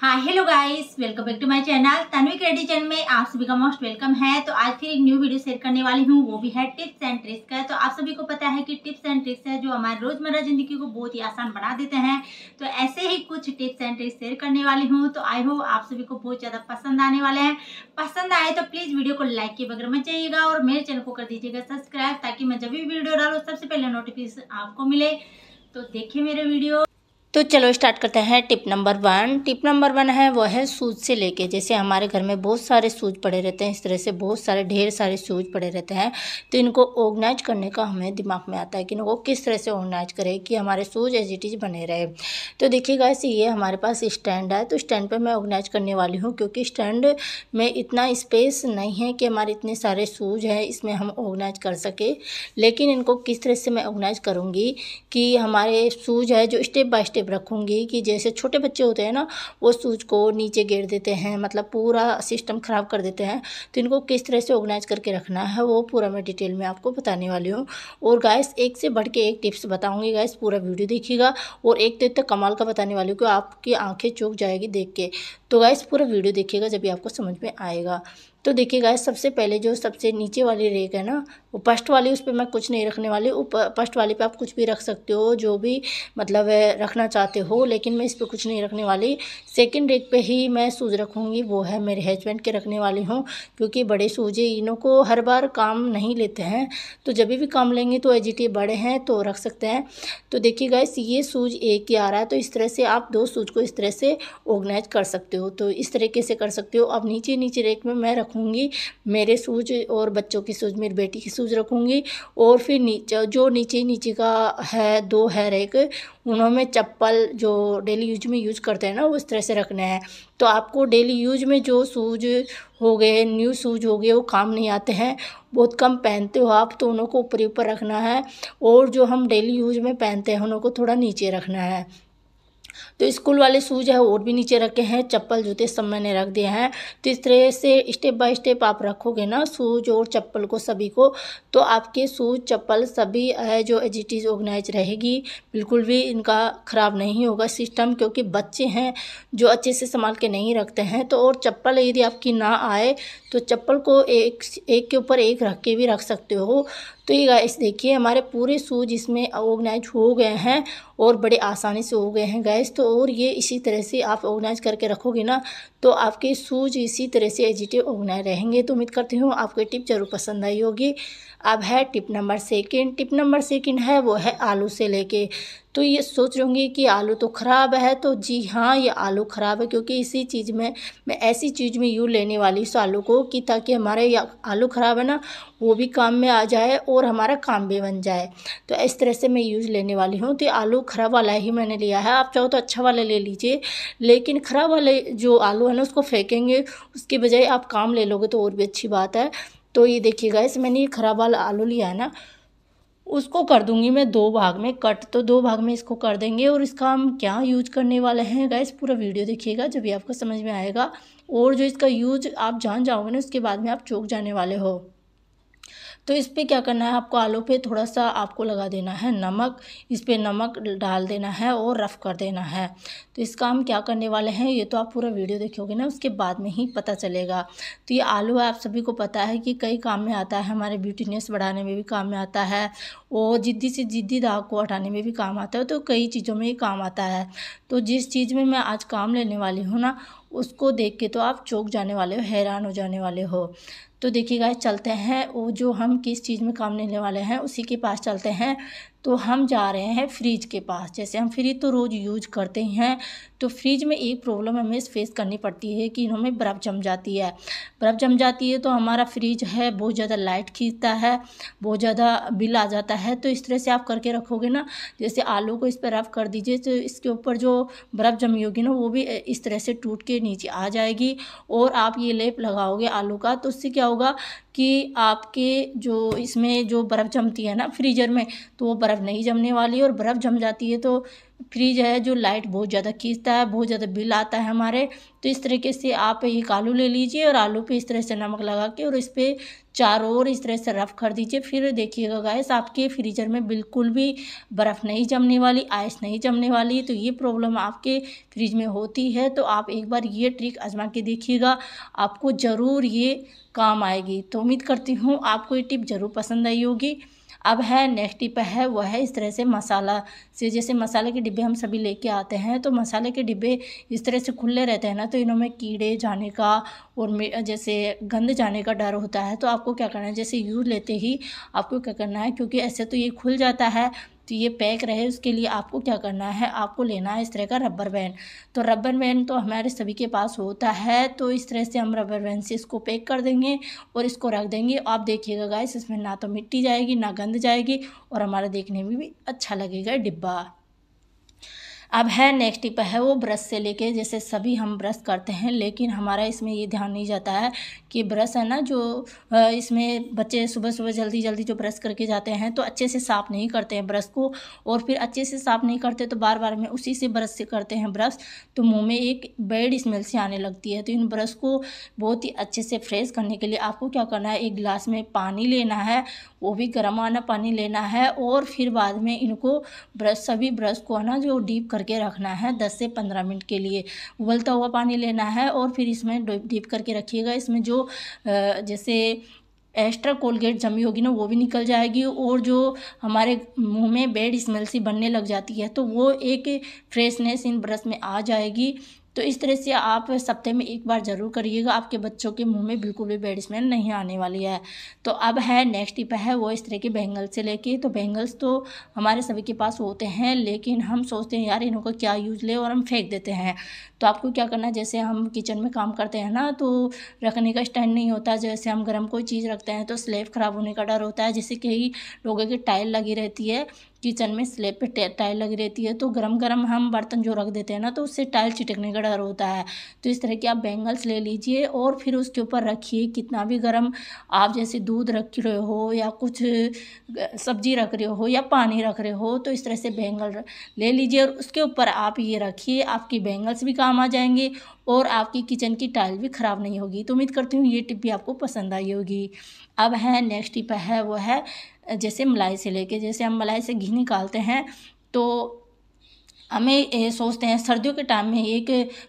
हाँ hello guys welcome back to my channel Tanvi क्रेडिजन में आप सभी का मोस्ट वेलकम है तो आज फिर एक न्यू वीडियो शेयर करने वाली हूँ वो भी है टिप्स एंड ट्रिक्स का तो आप सभी को पता है कि टिप्स एंड ट्रिक्स है जो हमारे रोजमर्रा जिंदगी को बहुत ही आसान बना देते हैं तो ऐसे ही कुछ टिप्स एंड ट्रिक्स शेयर करने वाली हूँ तो आई होप आप सभी को बहुत ज़्यादा पसंद आने वाले हैं पसंद आए तो प्लीज़ वीडियो को लाइक किए बगैर मत जाइएगा और मेरे चैनल को कर दीजिएगा सब्सक्राइब ताकि मैं जब भी वीडियो डालू सबसे पहले नोटिफिकेशन आपको मिले तो देखिए मेरे वीडियो तो चलो स्टार्ट करते हैं tip number one tip number one है वो है सूज से लेके जैसे हमारे घर में बहुत सारे सूज पड़े रहते हैं इस तरह से बहुत सारे ढेर सारे सूज पड़े रहते हैं तो इनको ऑर्गेनाइज करने का हमें दिमाग में आता है कि इनको किस तरह से ऑर्गेनाइज करें कि हमारे सूज एज इट इज़ बने रहे तो देखिएगा ऐसे ये हमारे पास स्टैंड है तो स्टैंड पर मैं ऑर्गेनाइज करने वाली हूँ क्योंकि स्टैंड में इतना स्पेस नहीं है कि हमारे इतने सारे सूज हैं इसमें हम ऑर्गेनाइज कर सके लेकिन इनको किस तरह से मैं ऑर्गेनाइज करूँगी कि हमारे सूज है जो स्टेप बाय स्टेप शेप रखूँगी कि जैसे छोटे बच्चे होते हैं ना वो सूज को नीचे गिर देते हैं मतलब पूरा सिस्टम ख़राब कर देते हैं तो इनको किस तरह से ऑर्गेनाइज करके रखना है वो पूरा मैं डिटेल में आपको बताने वाली हूँ और गाइस एक से बढ़ के एक टिप्स बताऊँगी गाइस पूरा वीडियो देखिएगा और एक तो इतना कमाल का बताने वाली हूँ कि आपकी आँखें चौक जाएगी देख के तो गाइस पूरा वीडियो देखिएगा जब भी आपको समझ में आएगा तो देखिए गाइस सबसे पहले जो सबसे नीचे वाली रेक है ना वो फर्स्ट वाली उस पर मैं कुछ नहीं रखने वाली फर्स्ट वाली पे आप कुछ भी रख सकते हो जो भी मतलब रखना चाहते हो लेकिन मैं इस पर कुछ नहीं रखने वाली सेकेंड रेक पे ही मैं सूज रखूँगी वो है मेरे हस्बैंड के रखने वाली हूँ क्योंकि बड़े सूजे इनों को हर बार काम नहीं लेते हैं तो जब भी काम लेंगे तो एजिटी बड़े हैं तो रख सकते हैं तो देखिए गाइस ये सूज एक ही आ रहा है तो इस तरह से आप दो सूज को इस तरह से ऑर्गेनाइज कर सकते हो सकते हो तो इस तरीके से कर सकते हो अब नीचे नीचे रेक में मैं रखूँगी मेरे सूज और बच्चों की सूज मेरी बेटी की सूज रखूँगी और फिर नीचे जो नीचे नीचे का है दो है रेक उन्होंने चप्पल जो डेली यूज में यूज करते हैं ना वो इस तरह से रखना है तो आपको डेली यूज में जो शूज हो गए न्यू शूज हो गए वो काम नहीं आते हैं बहुत कम पहनते हो आप तो उनको ऊपर ऊपर रखना है और जो हम डेली यूज में पहनते हैं उनको थोड़ा नीचे रखना है तो स्कूल वाले शूज़ है और भी नीचे रखे हैं चप्पल जूते सब मैंने रख दिए हैं तो इस तरह से स्टेप बाय स्टेप आप रखोगे ना शूज और चप्पल को सभी को तो आपके शूज चप्पल सभी है जो एज इट इज़ ऑर्गेनाइज रहेगी बिल्कुल भी इनका ख़राब नहीं होगा सिस्टम क्योंकि बच्चे हैं जो अच्छे से संभाल के नहीं रखते हैं तो और चप्पल यदि आपकी ना आए तो चप्पल को एक एक के ऊपर एक रख के भी रख सकते हो तो ये गैस देखिए हमारे पूरे सूज इसमें ऑर्गेनाइज हो गए हैं और बड़े आसानी से हो गए हैं गैस तो और ये इसी तरह से आप ऑर्गेनाइज करके रखोगे ना तो आपके सूज इसी तरह से एजिटिव ऑर्गेनाइज रहेंगे तो उम्मीद करती हूँ आपको टिप ज़रूर पसंद आई होगी अब है tip number second tip number second है वो है आलू से लेके तो ये सोच रही कि आलू तो ख़राब है तो जी हाँ ये आलू ख़राब है क्योंकि इसी चीज़ में मैं ऐसी चीज़ में यूँ लेने वाली हूँ आलू को कि ताकि हमारे ये आलू ख़राब है ना वो भी काम में आ जाए और हमारा काम भी बन जाए तो इस तरह से मैं यूज़ लेने वाली हूँ तो आलू ख़राब वाला ही मैंने लिया है आप चाहो तो अच्छा वाला ले लीजिए लेकिन ख़राब वाले जो आलू है ना उसको फेंकेंगे उसके बजाय आप काम ले लोगे तो और भी अच्छी बात है तो ये देखिए गैस मैंने ये खराब वाला आलू लिया है ना उसको कर दूंगी मैं दो भाग में कट तो दो भाग में इसको कर देंगे और इसका हम क्या यूज करने वाले हैं गैस पूरा वीडियो देखिएगा जब भी आपको समझ में आएगा और जो इसका यूज आप जान जाओगे ना उसके बाद में आप चौक जाने वाले हो तो इस पर क्या करना है आपको आलू पे थोड़ा सा आपको लगा देना है नमक इस पर नमक डाल देना है और रफ़ कर देना है तो इसका हम क्या करने वाले हैं ये तो आप पूरा वीडियो देखोगे ना उसके बाद में ही पता चलेगा तो ये आलू आप सभी को पता है कि कई काम में आता है हमारे ब्यूटीनेस बढ़ाने में भी काम में आता है और जिद्दी से जिद्दी दाग को हटाने में भी काम आता है तो कई चीज़ों में ये काम आता है तो जिस चीज़ में मैं आज काम लेने वाली हूँ ना उसको देख के तो आप चौक जाने वाले हो हैरान हो जाने वाले हो तो देखिए गाइस चलते हैं वो जो हम किस चीज़ में काम लेने वाले हैं उसी के पास चलते हैं तो हम जा रहे हैं फ्रिज के पास जैसे हम फ्रिज तो रोज़ यूज करते हैं तो फ्रिज में एक प्रॉब्लम हमें फेस करनी पड़ती है कि में बर्फ़ जम जाती है बर्फ़ जम जाती है तो हमारा फ्रिज है बहुत ज़्यादा लाइट खींचता है बहुत ज़्यादा बिल आ जाता है तो इस तरह से आप करके रखोगे ना जैसे आलू को इस पर रफ कर दीजिए तो इसके ऊपर जो बर्फ़ जमी होगी ना वो भी इस तरह से टूट के नीचे आ जाएगी और आप ये लेप लगाओगे आलू का तो उससे क्या होगा कि आपके जो इसमें जो बर्फ़ जमती है ना फ्रीजर में तो वो बर्फ़ नहीं जमने वाली और बर्फ़ जम जाती है तो फ्रिज है जो लाइट बहुत ज़्यादा खींचता है बहुत ज़्यादा बिल आता है हमारे तो इस तरीके से आप एक आलू ले लीजिए और आलू पे इस तरह से नमक लगा के और इस पर चार ओर इस तरह से रफ़ कर दीजिए फिर देखिएगा गैस आपके फ्रीजर में बिल्कुल भी बर्फ़ नहीं जमने वाली आइस नहीं जमने वाली तो ये प्रॉब्लम आपके फ्रिज में होती है तो आप एक बार ये ट्रिक आजमा के देखिएगा आपको ज़रूर ये काम आएगी तो उम्मीद करती हूँ आपको ये टिप ज़रूर पसंद आई होगी अब है नेक्स्ट टिप है वह है इस तरह से मसाला से जैसे मसाले के डिब्बे हम सभी लेके आते हैं तो मसाले के डिब्बे इस तरह से खुले रहते हैं ना तो इन्हों में कीड़े जाने का और जैसे गंद जाने का डर होता है तो आपको क्या करना है जैसे यूज़ लेते ही आपको क्या करना है क्योंकि ऐसे तो ये खुल जाता है तो ये पैक रहे उसके लिए आपको क्या करना है आपको लेना है इस तरह का रबर बैंड तो रबर बैंड तो हमारे सभी के पास होता है तो इस तरह से हम रबर बैंड से इसको पैक कर देंगे और इसको रख देंगे आप देखिएगा गाइस इसमें ना तो मिट्टी जाएगी ना गंद जाएगी और हमारा देखने में भी अच्छा लगेगा डिब्बा अब है नेक्स्ट टिप है वो ब्रश से लेके जैसे सभी हम ब्रश करते हैं लेकिन हमारा इसमें ये ध्यान नहीं जाता है कि ब्रश है ना जो इसमें बच्चे सुबह सुबह जल्दी जल्दी जो ब्रश करके जाते हैं तो अच्छे से साफ़ नहीं करते हैं ब्रश को और फिर अच्छे से साफ़ नहीं करते तो बार बार में उसी से ब्रश से करते हैं ब्रश तो मुँह में एक बेड स्मेल से आने लगती है तो इन ब्रश को बहुत ही अच्छे से फ्रेश करने के लिए आपको क्या करना है एक गिलास में पानी लेना है वो भी गर्म आना पानी लेना है और फिर बाद में इनको ब्रश सभी ब्रश को है ना जो डीप करके रखना है दस से पंद्रह मिनट के लिए उबलता हुआ पानी लेना है और फिर इसमें डिप करके रखिएगा इसमें जो जैसे एक्स्ट्रा कोलगेट जमी होगी ना वो भी निकल जाएगी और जो हमारे मुंह में बेड स्मेल सी बनने लग जाती है तो वो एक फ्रेशनेस इन ब्रश में आ जाएगी तो इस तरह से आप सप्ते में एक बार ज़रूर करिएगा आपके बच्चों के मुंह में बिल्कुल भी बेड स्मेल नहीं आने वाली है तो अब है नेक्स्ट टिप है वो इस तरह के बैंगल्स से लेके तो बैंगल्स तो हमारे सभी के पास होते हैं लेकिन हम सोचते हैं यार इन्हों का क्या यूज ले और हम फेंक देते हैं तो आपको क्या करना है जैसे हम किचन में काम करते हैं ना तो रखने का स्टैंड नहीं होता जैसे हम गर्म कोई चीज़ रखते हैं तो स्लेब ख़राब होने का डर होता है जैसे कई लोगों की टाइल लगी रहती है किचन में स्लेब पे टाइल लगी रहती है तो गरम गरम हम बर्तन जो रख देते हैं ना तो उससे टाइल चिटकने का डर होता है तो इस तरह के आप बैंगल्स ले लीजिए और फिर उसके ऊपर रखिए कितना भी गर्म आप जैसे दूध रख रहे हो या कुछ सब्जी रख रहे हो या पानी रख रहे हो तो इस तरह से बैंगल ले लीजिए और उसके ऊपर आप ये रखिए आपकी बैंगल्स भी काम आ जाएंगे और आपकी किचन की टाइल भी ख़राब नहीं होगी तो उम्मीद करती हूँ ये टिप भी आपको पसंद आई होगी अब है नेक्स्ट टिप है वो है जैसे मलाई से लेके जैसे हम मलाई से घी निकालते हैं तो हमें सोचते हैं सर्दियों के टाइम में एक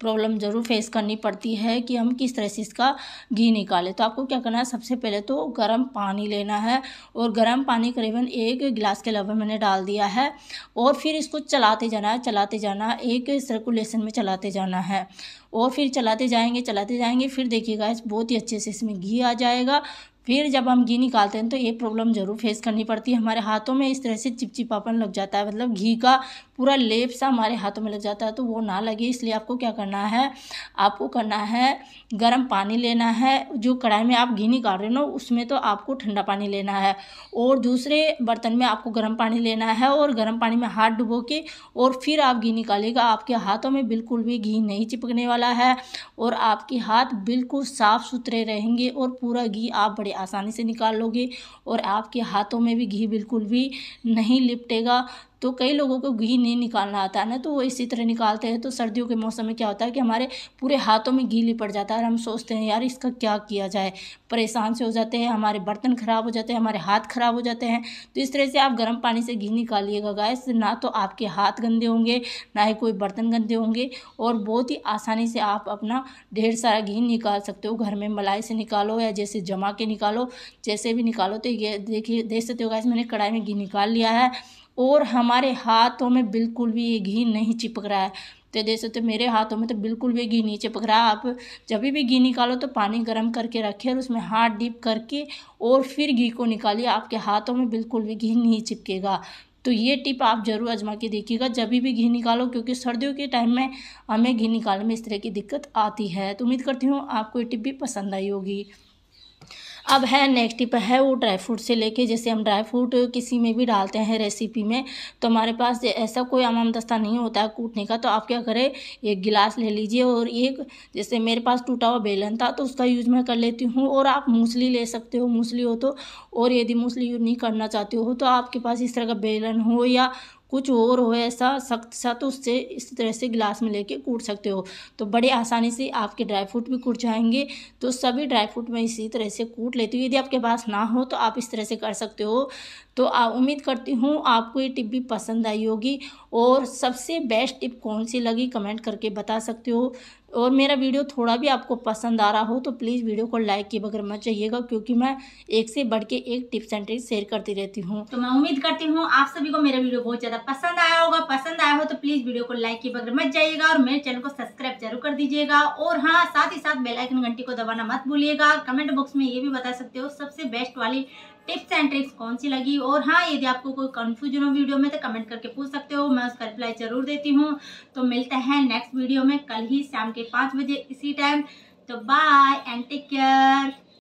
प्रॉब्लम ज़रूर फेस करनी पड़ती है कि हम किस तरह से इसका घी निकालें तो आपको क्या करना है सबसे पहले तो गर्म पानी लेना है और गर्म पानी करीबन एक गिलास के लगभग मैंने डाल दिया है और फिर इसको चलाते जाना है चलाते जाना एक सर्कुलेशन में चलाते जाना है और फिर चलाते जाएंगे चलाते जाएंगे फिर देखिएगा बहुत ही अच्छे से इसमें घी आ जाएगा फिर जब हम घी निकालते हैं तो ये प्रॉब्लम ज़रूर फेस करनी पड़ती है हमारे हाथों में इस तरह से चिपचिपापन लग जाता है मतलब घी का पूरा लेप सा हमारे हाथों में लग जाता है तो वो ना लगे इसलिए आपको क्या करना है आपको करना है गर्म पानी लेना है जो कढ़ाई में आप घी निकाल रहे हो ना उसमें तो आपको ठंडा पानी लेना है और दूसरे बर्तन में आपको गर्म पानी लेना है और गर्म पानी में हाथ डुबो के और फिर आप घी निकालेगा आपके हाथों में बिल्कुल भी घी नहीं चिपकने वाला है और आपके हाथ बिल्कुल साफ़ सुथरे रहेंगे और पूरा घी आप बड़े आसानी से निकाल लोगे और आपके हाथों में भी घी बिल्कुल भी नहीं लिपटेगा तो कई लोगों को घी नहीं निकालना आता है ना तो वो इसी तरह निकालते हैं तो सर्दियों के मौसम में क्या होता है कि हमारे पूरे हाथों में घी लिपट जाता है और हम सोचते हैं यार इसका क्या किया जाए परेशान से हो जाते हैं हमारे बर्तन ख़राब हो जाते हैं हमारे हाथ ख़राब हो जाते हैं तो इस तरह से आप गर्म पानी से घी निकालिएगा गैस ना तो आपके हाथ गंदे होंगे ना ही कोई बर्तन गंदे होंगे और बहुत ही आसानी से आप अपना ढेर सारा घी निकाल सकते हो घर में मलाई से निकालो या जैसे जमा के निकालो जैसे भी निकालो तो ये देखिए देख सकते हो गैस मैंने कढ़ाई में घी निकाल लिया है और हमारे हाथों में बिल्कुल भी ये घी नहीं चिपक रहा है तो जैसे तो मेरे हाथों में तो बिल्कुल भी घी नहीं चिपक रहा आप जब भी घी निकालो तो पानी गर्म करके रखें और उसमें हाथ डीप करके और फिर घी को निकालिए आपके हाथों में बिल्कुल भी घी नहीं चिपकेगा तो ये टिप आप ज़रूर आजमा के देखिएगा जब भी घी निकालो क्योंकि सर्दियों के टाइम में हमें घी निकालने में इस तरह की दिक्कत आती है तो उम्मीद करती हूँ आपको ये टिप भी पसंद आई होगी अब है नेक्स्ट टिप है वो ड्राई फ्रूट से लेके जैसे हम ड्राई फ्रूट किसी में भी डालते हैं रेसिपी में तो हमारे पास ऐसा कोई आम दस्ता नहीं होता है कूटने का तो आप क्या करें एक गिलास ले लीजिए और एक जैसे मेरे पास टूटा हुआ बेलन था तो उसका यूज़ मैं कर लेती हूँ और आप मूसली ले सकते हो मूसली हो तो और यदि मूसली यूज़ नहीं करना चाहते हो तो आपके पास इस तरह का बेलन हो या कुछ और हो ऐसा सख्त सा तो उससे इस तरह से गिलास में लेके कूट सकते हो तो बड़े आसानी से आपके ड्राई फ्रूट भी कूट जाएंगे तो सभी ड्राई फ्रूट में इसी तरह से कूट लेती हूँ यदि आपके पास ना हो तो आप इस तरह से कर सकते हो तो आ, उम्मीद करती हूँ आपको ये टिप भी पसंद आई होगी और सबसे बेस्ट टिप कौन सी लगी कमेंट करके बता सकते हो और मेरा वीडियो थोड़ा भी आपको पसंद आ रहा हो तो प्लीज़ वीडियो को लाइक के बगैर मत चाहिएगा क्योंकि मैं एक से बढ़ के एक टिप्स एंड ट्रिक्स शेयर करती रहती हूँ तो मैं उम्मीद करती हूँ आप सभी को मेरा वीडियो बहुत ज़्यादा पसंद आया होगा पसंद आया हो तो प्लीज़ वीडियो को लाइक के बगैर मत जाइएगा और मेरे चैनल को सब्सक्राइब जरूर कर दीजिएगा और हाँ साथ ही साथ बेलाइकन घंटी को दबाना मत भूलिएगा कमेंट बॉक्स में ये भी बता सकते हो सबसे बेस्ट वाली टिप्स एंड ट्रिक्स कौन सी लगी और हाँ यदि आपको कोई कन्फ्यूजन हो वीडियो में तो कमेंट करके पूछ सकते हो मैं उसका रिप्लाई जरूर देती हूँ तो मिलते हैं नेक्स्ट वीडियो में कल ही शाम के पाँच बजे इसी टाइम तो बाय एंड टेक केयर